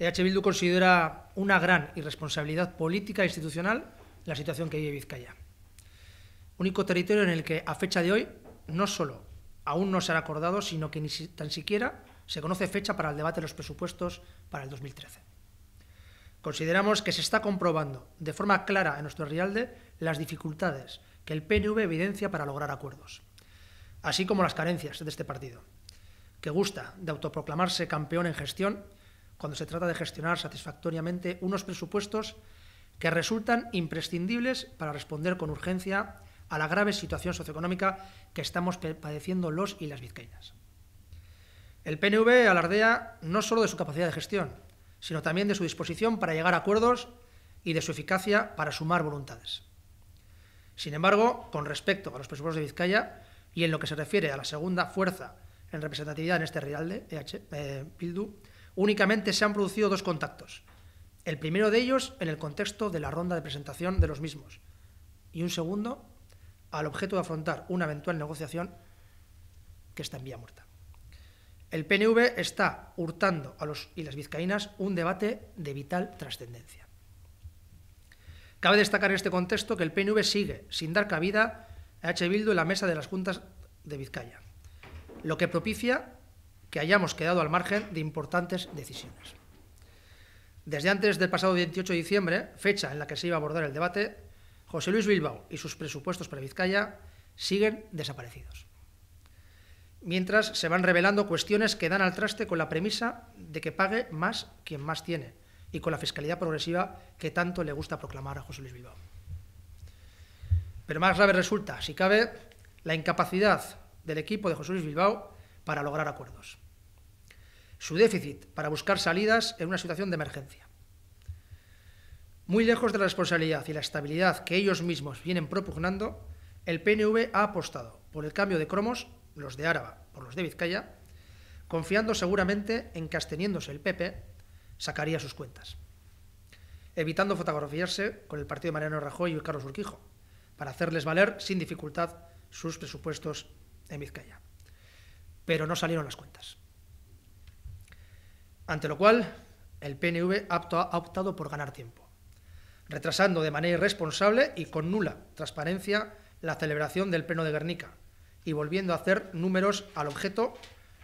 EH Bildu considera una gran irresponsabilidad política e institucional la situación que vive Vizcaya. Único territorio en el que, a fecha de hoy, no solo aún no se han acordado, sino que ni tan siquiera se conoce fecha para el debate de los presupuestos para el 2013. Consideramos que se está comprobando de forma clara en nuestro Rialde las dificultades que el PNV evidencia para lograr acuerdos, así como las carencias de este partido, que gusta de autoproclamarse campeón en gestión cuando se trata de gestionar satisfactoriamente unos presupuestos que resultan imprescindibles para responder con urgencia a la grave situación socioeconómica que estamos padeciendo los y las vizcaínas. El PNV alardea no solo de su capacidad de gestión, sino también de su disposición para llegar a acuerdos y de su eficacia para sumar voluntades. Sin embargo, con respecto a los presupuestos de Vizcaya y en lo que se refiere a la segunda fuerza en representatividad en este Realde, EH, eh, Bildu, únicamente se han producido dos contactos. El primero de ellos en el contexto de la ronda de presentación de los mismos. Y un segundo al objeto de afrontar una eventual negociación que está en vía muerta. El PNV está hurtando a los y las vizcaínas un debate de vital trascendencia. Cabe destacar en este contexto que el PNV sigue sin dar cabida a H. Bildu en la mesa de las juntas de Vizcaya, lo que propicia que hayamos quedado al margen de importantes decisiones. Desde antes del pasado 28 de diciembre, fecha en la que se iba a abordar el debate, José Luis Bilbao y sus presupuestos para Vizcaya siguen desaparecidos. Mientras se van revelando cuestiones que dan al traste con la premisa de que pague más quien más tiene y con la fiscalidad progresiva que tanto le gusta proclamar a José Luis Bilbao. Pero más grave resulta, si cabe, la incapacidad del equipo de José Luis Bilbao para lograr acuerdos su déficit para buscar salidas en una situación de emergencia. Muy lejos de la responsabilidad y la estabilidad que ellos mismos vienen propugnando, el PNV ha apostado por el cambio de cromos, los de Áraba por los de Vizcaya, confiando seguramente en que absteniéndose el PP sacaría sus cuentas, evitando fotografiarse con el partido de Mariano Rajoy y Carlos Urquijo, para hacerles valer sin dificultad sus presupuestos en Vizcaya. Pero no salieron las cuentas. Ante lo cual, el PNV ha optado por ganar tiempo, retrasando de manera irresponsable y con nula transparencia la celebración del Pleno de Guernica y volviendo a hacer números al objeto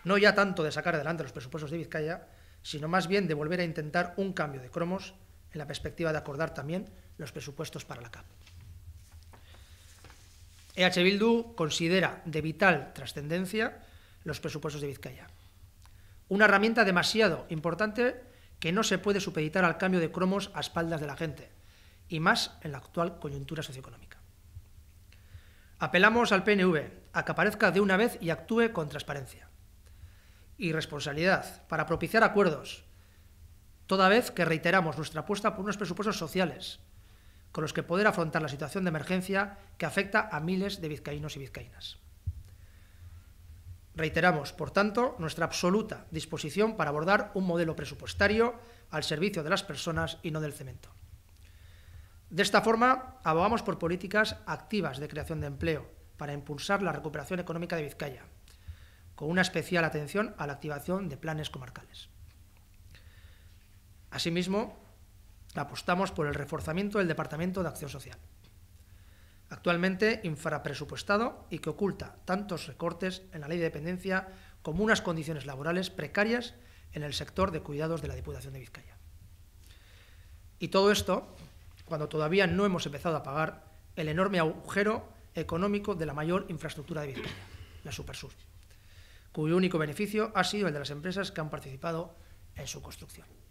no ya tanto de sacar adelante los presupuestos de Vizcaya, sino más bien de volver a intentar un cambio de cromos en la perspectiva de acordar también los presupuestos para la CAP. EH Bildu considera de vital trascendencia los presupuestos de Vizcaya una herramienta demasiado importante que no se puede supeditar al cambio de cromos a espaldas de la gente, y más en la actual coyuntura socioeconómica. Apelamos al PNV a que aparezca de una vez y actúe con transparencia y responsabilidad para propiciar acuerdos, toda vez que reiteramos nuestra apuesta por unos presupuestos sociales, con los que poder afrontar la situación de emergencia que afecta a miles de vizcaínos y vizcaínas. Reiteramos, por tanto, nuestra absoluta disposición para abordar un modelo presupuestario al servicio de las personas y no del cemento. De esta forma, abogamos por políticas activas de creación de empleo para impulsar la recuperación económica de Vizcaya, con una especial atención a la activación de planes comarcales. Asimismo, apostamos por el reforzamiento del Departamento de Acción Social actualmente infrapresupuestado y que oculta tantos recortes en la ley de dependencia como unas condiciones laborales precarias en el sector de cuidados de la Diputación de Vizcaya. Y todo esto cuando todavía no hemos empezado a pagar el enorme agujero económico de la mayor infraestructura de Vizcaya, la Supersur, cuyo único beneficio ha sido el de las empresas que han participado en su construcción.